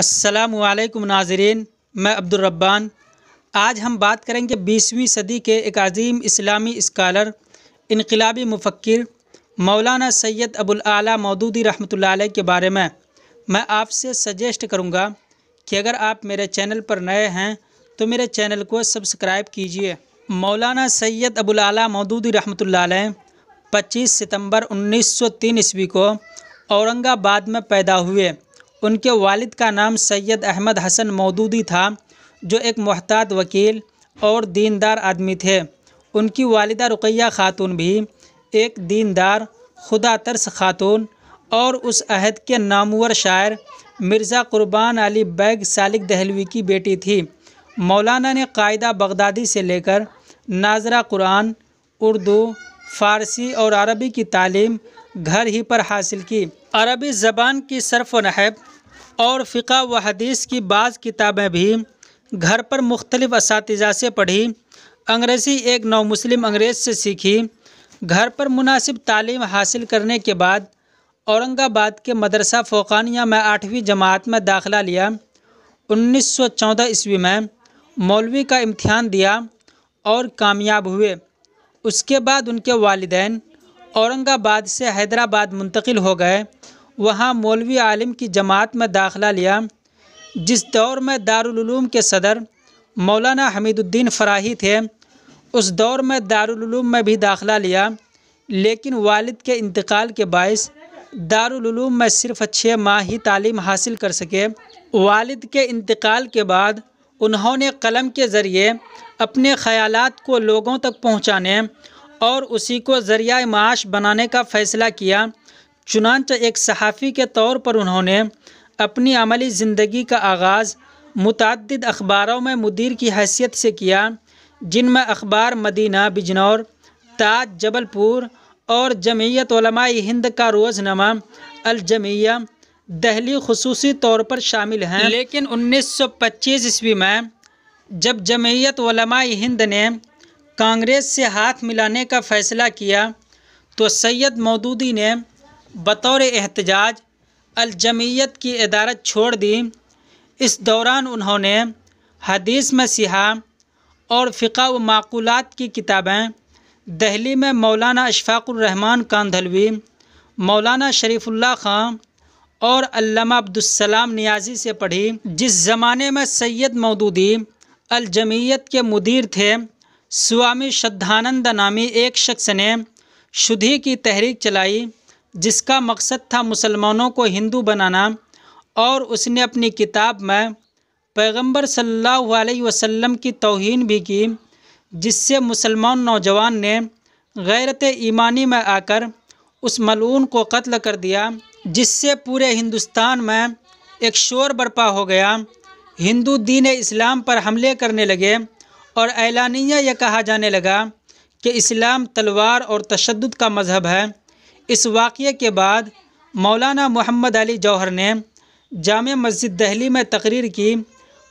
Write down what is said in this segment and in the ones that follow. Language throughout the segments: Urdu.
السلام علیکم ناظرین میں عبدالربان آج ہم بات کریں گے بیسویں صدی کے ایک عظیم اسلامی اسکالر انقلابی مفکر مولانا سید ابوالعلیٰ مودودی رحمۃ اللہ علیہ کے بارے میں میں آپ سے سجیسٹ کروں گا کہ اگر آپ میرے چینل پر نئے ہیں تو میرے چینل کو سبسکرائب کیجیے مولانا سید ابوالعلیٰ مودودی رحمۃ اللہ علیہ پچیس ستمبر انیس سو تین عیسوی کو اورنگ آباد میں پیدا ہوئے ان کے والد کا نام سید احمد حسن مودودی تھا جو ایک محتاط وکیل اور دیندار آدمی تھے ان کی والدہ رقیہ خاتون بھی ایک دیندار خدا ترس خاتون اور اس عہد کے نامور شاعر مرزا قربان علی بیگ سالک دہلوی کی بیٹی تھی مولانا نے قاعدہ بغدادی سے لے کر ناظرہ قرآن اردو فارسی اور عربی کی تعلیم گھر ہی پر حاصل کی عربی زبان کی صرف و نحب اور فقہ و حدیث کی بعض کتابیں بھی گھر پر مختلف اساتذہ سے پڑھی انگریزی ایک نو مسلم انگریز سے سیکھی گھر پر مناسب تعلیم حاصل کرنے کے بعد اورنگ آباد کے مدرسہ فوقانیہ میں آٹھویں جماعت میں داخلہ لیا انیس سو چودہ عیسوی میں مولوی کا امتحان دیا اور کامیاب ہوئے اس کے بعد ان کے والدین اورنگ آباد سے حیدرآباد منتقل ہو گئے وہاں مولوی عالم کی جماعت میں داخلہ لیا جس دور میں دارالعلوم کے صدر مولانا حمید الدین فراہی تھے اس دور میں دارالعلوم میں بھی داخلہ لیا لیکن والد کے انتقال کے باعث دارالعلوم میں صرف چھ ماہ ہی تعلیم حاصل کر سکے والد کے انتقال کے بعد انہوں نے قلم کے ذریعے اپنے خیالات کو لوگوں تک پہنچانے اور اسی کو ذریعہ معاش بنانے کا فیصلہ کیا چنانچہ ایک صحافی کے طور پر انہوں نے اپنی عملی زندگی کا آغاز متعدد اخباروں میں مدیر کی حیثیت سے کیا جن میں اخبار مدینہ بجنور تاج جبل پور اور جمعیت علماء ہند کا روزنمہ الجمیہ دہلی خصوصی طور پر شامل ہیں لیکن انیس سو پچیس عیسوی میں جب جمعیت علماء ہند نے کانگریس سے ہاتھ ملانے کا فیصلہ کیا تو سید مودودی نے بطور احتجاج الجمعیت کی ادارت چھوڑ دی اس دوران انہوں نے حدیث میں سیاہ اور فقہ و معقولات کی کتابیں دہلی میں مولانا اشفاق الرحمن کاندھلوی مولانا شریف اللہ خان اور علامہ عبدالسلام نیازی سے پڑھی جس زمانے میں سید مودودی الجمعیت کے مدیر تھے سوامی شدھانند نامی ایک شخص نے شدھی کی تحریک چلائی جس کا مقصد تھا مسلمانوں کو ہندو بنانا اور اس نے اپنی کتاب میں پیغمبر صلی اللہ علیہ وسلم کی توہین بھی کی جس سے مسلمان نوجوان نے غیرت ایمانی میں آ کر اس ملعون کو قتل کر دیا جس سے پورے ہندوستان میں ایک شور برپا ہو گیا ہندو دین اسلام پر حملے کرنے لگے اور اعلانیہ یہ کہا جانے لگا کہ اسلام تلوار اور تشدد کا مذہب ہے اس واقعے کے بعد مولانا محمد علی جوہر نے جامع مسجد دہلی میں تقریر کی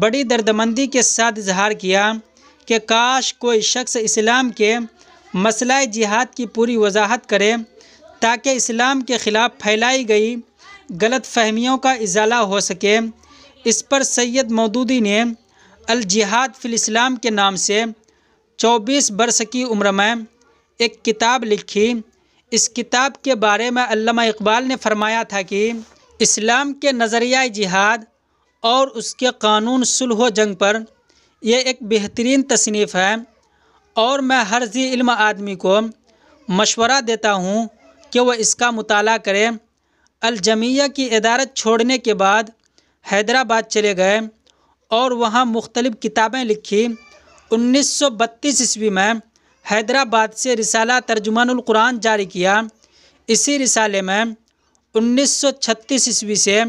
بڑی دردمندی کے ساتھ اظہار کیا کہ کاش کوئی شخص اسلام کے مسئلہ جہاد کی پوری وضاحت کرے تاکہ اسلام کے خلاف پھیلائی گئی غلط فہمیوں کا ازالہ ہو سکے اس پر سید مودودی نے الجہاد فی الاسلام کے نام سے چوبیس برس کی عمر میں ایک کتاب لکھی اس کتاب کے بارے میں علامہ اقبال نے فرمایا تھا کہ اسلام کے نظریہ جہاد اور اس کے قانون سلح و جنگ پر یہ ایک بہترین تصنیف ہے اور میں ہر زی علم آدمی کو مشورہ دیتا ہوں کہ وہ اس کا مطالعہ کرے الجمیہ کی ادارت چھوڑنے کے بعد حیدرآباد چلے گئے اور وہاں مختلف کتابیں لکھی انیس سو بتیس عیسوی میں حیدر آباد سے رسالہ ترجمان القرآن جاری کیا اسی رسالے میں انیس سو چھتیس عیسوی سے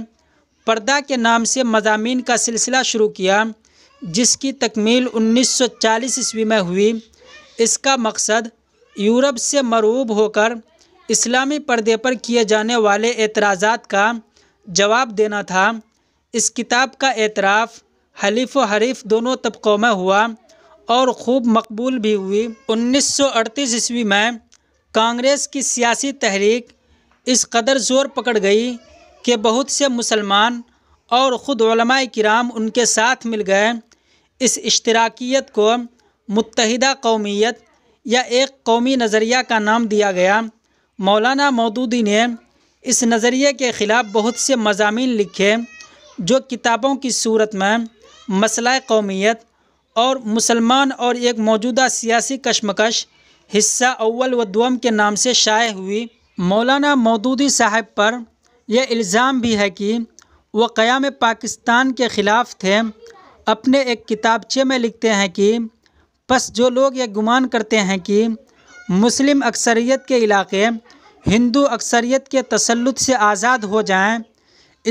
پردہ کے نام سے مضامین کا سلسلہ شروع کیا جس کی تکمیل انیس سو چالیس عیسوی میں ہوئی اس کا مقصد یورپ سے مروب ہو کر اسلامی پردے پر کیے جانے والے اعتراضات کا جواب دینا تھا اس کتاب کا اعتراف حلیف و حریف دونوں طبقوں میں ہوا اور خوب مقبول بھی ہوئی انیس سو اڑتیس عیسوی میں کانگریس کی سیاسی تحریک اس قدر زور پکڑ گئی کہ بہت سے مسلمان اور خود علماء کرام ان کے ساتھ مل گئے اس اشتراکیت کو متحدہ قومیت یا ایک قومی نظریہ کا نام دیا گیا مولانا مودودی نے اس نظریے کے خلاف بہت سے مضامین لکھے جو کتابوں کی صورت میں مسئلہ قومیت اور مسلمان اور ایک موجودہ سیاسی کشمکش حصہ اول و دوم کے نام سے شائع ہوئی مولانا مودودی صاحب پر یہ الزام بھی ہے کہ وہ قیام پاکستان کے خلاف تھے اپنے ایک کتابچے میں لکھتے ہیں کہ پس جو لوگ یہ گمان کرتے ہیں کہ مسلم اکثریت کے علاقے ہندو اکثریت کے تسلط سے آزاد ہو جائیں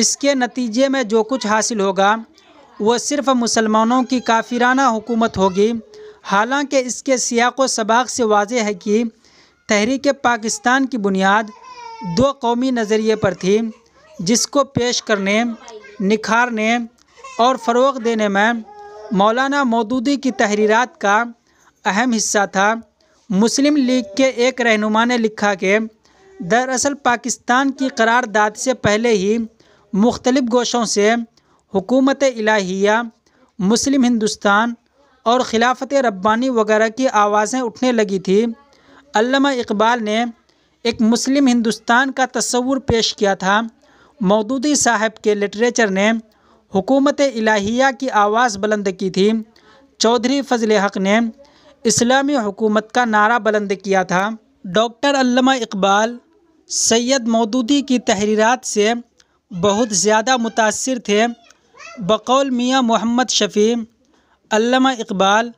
اس کے نتیجے میں جو کچھ حاصل ہوگا وہ صرف مسلمانوں کی کافرانہ حکومت ہوگی حالانکہ اس کے سیاق و سباق سے واضح ہے کہ تحریک پاکستان کی بنیاد دو قومی نظریے پر تھی جس کو پیش کرنے نکھارنے اور فروغ دینے میں مولانا مودودی کی تحریرات کا اہم حصہ تھا مسلم لیگ کے ایک رہنما نے لکھا کہ دراصل پاکستان کی قرارداد سے پہلے ہی مختلف گوشوں سے حکومت الہیہ مسلم ہندوستان اور خلافت ربانی وغیرہ کی آوازیں اٹھنے لگی تھی علامہ اقبال نے ایک مسلم ہندوستان کا تصور پیش کیا تھا مودودی صاحب کے لٹریچر نے حکومت الہیہ کی آواز بلند کی تھی چودھری فضل حق نے اسلامی حکومت کا نعرہ بلند کیا تھا ڈاکٹر علامہ اقبال سید مودودی کی تحریرات سے بہت زیادہ متاثر تھے بقول میاں محمد شفیع علامہ اقبال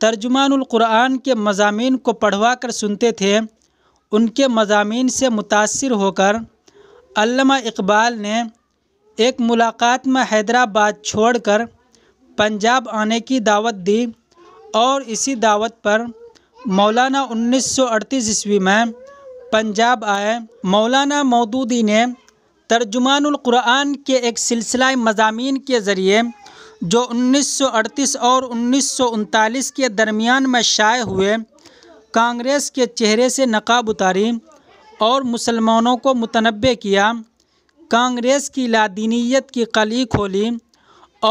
ترجمان القرآن کے مضامین کو پڑھوا کر سنتے تھے ان کے مضامین سے متاثر ہو کر علامہ اقبال نے ایک ملاقات میں حیدرآباد چھوڑ کر پنجاب آنے کی دعوت دی اور اسی دعوت پر مولانا انیس سو اڑتیس عیسوی میں پنجاب آئے مولانا مودودی نے ترجمان القرآن کے ایک سلسلہ مضامین کے ذریعے جو انیس سو اڑتیس اور انیس سو انتالیس کے درمیان میں شائع ہوئے کانگریس کے چہرے سے نقاب اتاری اور مسلمانوں کو متنبع کیا کانگریس کی لادینیت کی قلی کھولی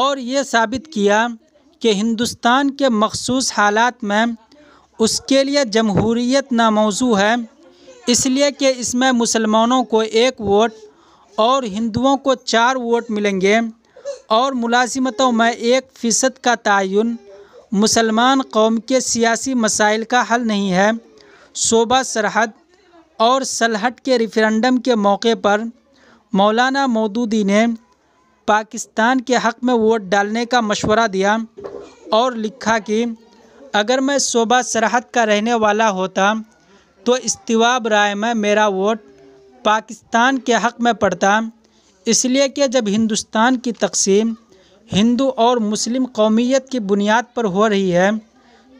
اور یہ ثابت کیا کہ ہندوستان کے مخصوص حالات میں اس کے لیے جمہوریت ناموزوں ہے اس لیے کہ اس میں مسلمانوں کو ایک ووٹ اور ہندوؤں کو چار ووٹ ملیں گے اور ملازمتوں میں ایک فیصد کا تعین مسلمان قوم کے سیاسی مسائل کا حل نہیں ہے صوبہ سرحد اور سلحٹ کے ریفرنڈم کے موقع پر مولانا مودودی نے پاکستان کے حق میں ووٹ ڈالنے کا مشورہ دیا اور لکھا کہ اگر میں صوبہ سرحد کا رہنے والا ہوتا تو استواب رائے میں میرا ووٹ پاکستان کے حق میں پڑتا اس لیے کہ جب ہندوستان کی تقسیم ہندو اور مسلم قومیت کی بنیاد پر ہو رہی ہے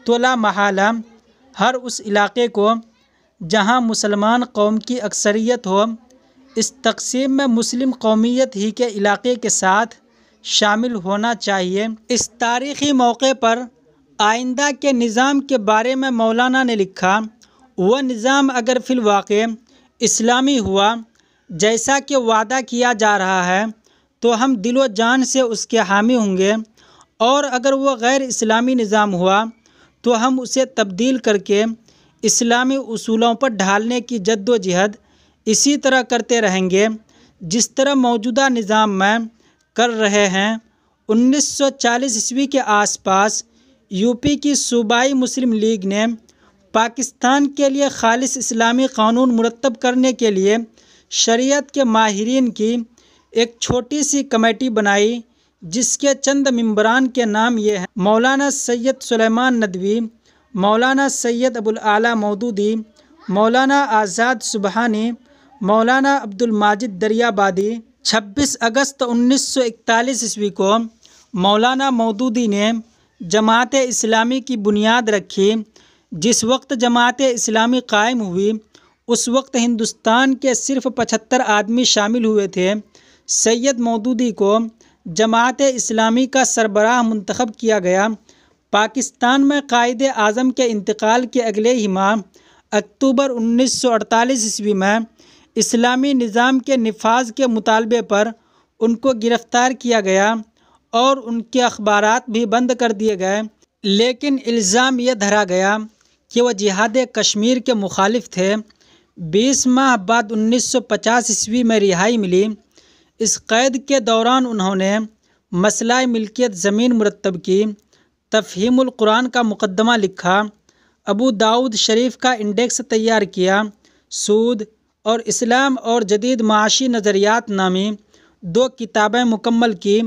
تو لا محالہ ہر اس علاقے کو جہاں مسلمان قوم کی اکثریت ہو اس تقسیم میں مسلم قومیت ہی کے علاقے کے ساتھ شامل ہونا چاہیے اس تاریخی موقع پر آئندہ کے نظام کے بارے میں مولانا نے لکھا وہ نظام اگر فی الواقع اسلامی ہوا جیسا کہ وعدہ کیا جا رہا ہے تو ہم دل و جان سے اس کے حامی ہوں گے اور اگر وہ غیر اسلامی نظام ہوا تو ہم اسے تبدیل کر کے اسلامی اصولوں پر ڈھالنے کی جد و جہد اسی طرح کرتے رہیں گے جس طرح موجودہ نظام میں کر رہے ہیں انیس سو چالیس عیسوی کے آس پاس یو پی کی صوبائی مسلم لیگ نے پاکستان کے لیے خالص اسلامی قانون مرتب کرنے کے لیے شریعت کے ماہرین کی ایک چھوٹی سی کمیٹی بنائی جس کے چند ممبران کے نام یہ ہیں مولانا سید سلیمان ندوی مولانا سید ابوالعلیٰ مودودی مولانا آزاد سبحانی مولانا عبد الماجد دریا بادی چھبیس اگست انیس سو اکتالیس عیسوی کو مولانا مودودی نے جماعت اسلامی کی بنیاد رکھی جس وقت جماعت اسلامی قائم ہوئی اس وقت ہندوستان کے صرف پچہتر آدمی شامل ہوئے تھے سید مودودی کو جماعت اسلامی کا سربراہ منتخب کیا گیا پاکستان میں قائد اعظم کے انتقال کے اگلے ہی ماہ اکتوبر انیس سو اڑتالیس عیسوی میں اسلامی نظام کے نفاذ کے مطالبے پر ان کو گرفتار کیا گیا اور ان کے اخبارات بھی بند کر دیے گئے لیکن الزام یہ دھرا گیا کہ وہ جہاد کشمیر کے مخالف تھے بیس ماہ بعد انیس سو پچاس عیسوی میں رہائی ملی اس قید کے دوران انہوں نے مسئلہ ملکیت زمین مرتب کی تفہیم القرآن کا مقدمہ لکھا ابو داود شریف کا انڈیکس تیار کیا سود اور اسلام اور جدید معاشی نظریات نامی دو کتابیں مکمل کی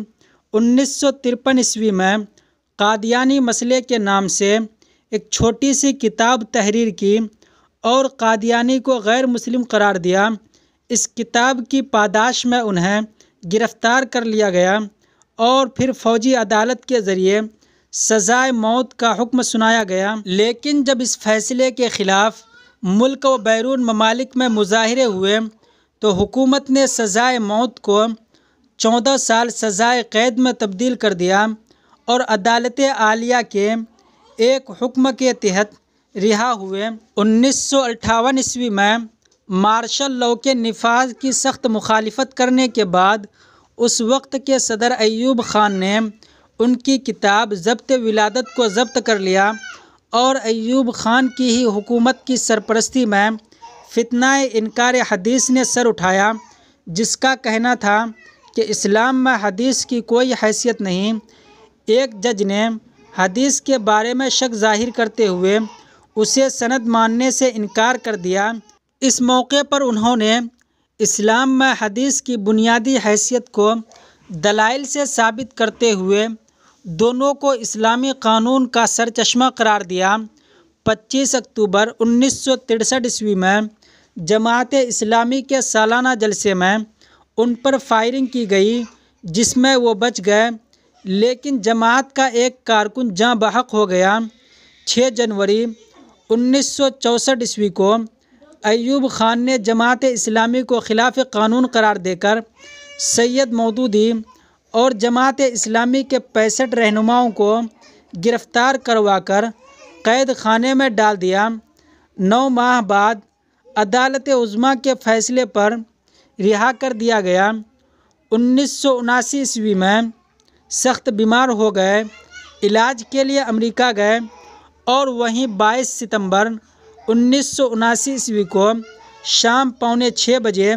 انیس سو ترپن عیسوی میں قادیانی مسئلے کے نام سے ایک چھوٹی سی کتاب تحریر کی اور قادیانی کو غیر مسلم قرار دیا اس کتاب کی پاداش میں انہیں گرفتار کر لیا گیا اور پھر فوجی عدالت کے ذریعے سزائے موت کا حکم سنایا گیا لیکن جب اس فیصلے کے خلاف ملک و بیرون ممالک میں مظاہرے ہوئے تو حکومت نے سزائے موت کو چودہ سال سزائے قید میں تبدیل کر دیا اور عدالت عالیہ کے ایک حکم کے تحت رہا ہوئے انیس سو اٹھاون عیسوی میں مارشل لو کے نفاذ کی سخت مخالفت کرنے کے بعد اس وقت کے صدر ایوب خان نے ان کی کتاب ضبط ولادت کو ضبط کر لیا اور ایوب خان کی ہی حکومت کی سرپرستی میں فتنہ انکار حدیث نے سر اٹھایا جس کا کہنا تھا کہ اسلام میں حدیث کی کوئی حیثیت نہیں ایک جج نے حدیث کے بارے میں شک ظاہر کرتے ہوئے اسے سند ماننے سے انکار کر دیا اس موقع پر انہوں نے اسلام میں حدیث کی بنیادی حیثیت کو دلائل سے ثابت کرتے ہوئے دونوں کو اسلامی قانون کا سرچشمہ قرار دیا پچیس اکتوبر انیس سو ترسٹھ عیسوی میں جماعت اسلامی کے سالانہ جلسے میں ان پر فائرنگ کی گئی جس میں وہ بچ گئے لیکن جماعت کا ایک کارکن جاں بحق ہو گیا چھ جنوری انیس سو چونسٹھ عیسوی کو ایوب خان نے جماعت اسلامی کو خلاف قانون قرار دے کر سید مودودی اور جماعت اسلامی کے پینسٹھ رہنماؤں کو گرفتار کروا کر قید خانے میں ڈال دیا نو ماہ بعد عدالت عظما کے فیصلے پر رہا کر دیا گیا انیس سو اناسی عیسوی میں سخت بیمار ہو گئے علاج کے لیے امریکہ گئے اور وہیں بائیس ستمبر انیس سو اناسی عیسوی کو شام پونے چھ بجے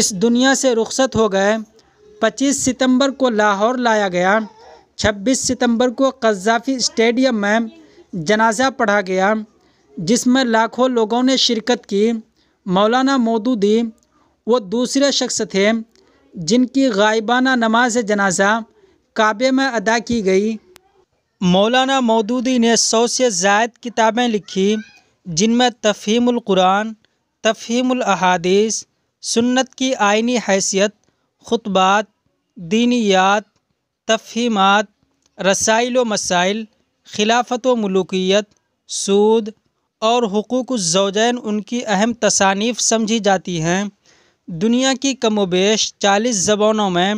اس دنیا سے رخصت ہو گئے پچیس ستمبر کو لاہور لایا گیا چھبیس ستمبر کو قذافی اسٹیڈیم میں جنازہ پڑھا گیا جس میں لاکھوں لوگوں نے شرکت کی مولانا مودودی وہ دوسرے شخص تھے جن کی غائبانہ نماز جنازہ کعبے میں ادا کی گئی مولانا مودودی نے سو سے زائد کتابیں لکھی جن میں تفہیم القرآن تفہیم الاحادیث سنت کی آئینی حیثیت خطبات دینیات تفہیمات رسائل و مسائل خلافت و ملوکیت سود اور حقوق الزوجین ان کی اہم تصانیف سمجھی جاتی ہیں دنیا کی کم و بیش چالیس زبانوں میں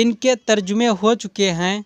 ان کے ترجمے ہو چکے ہیں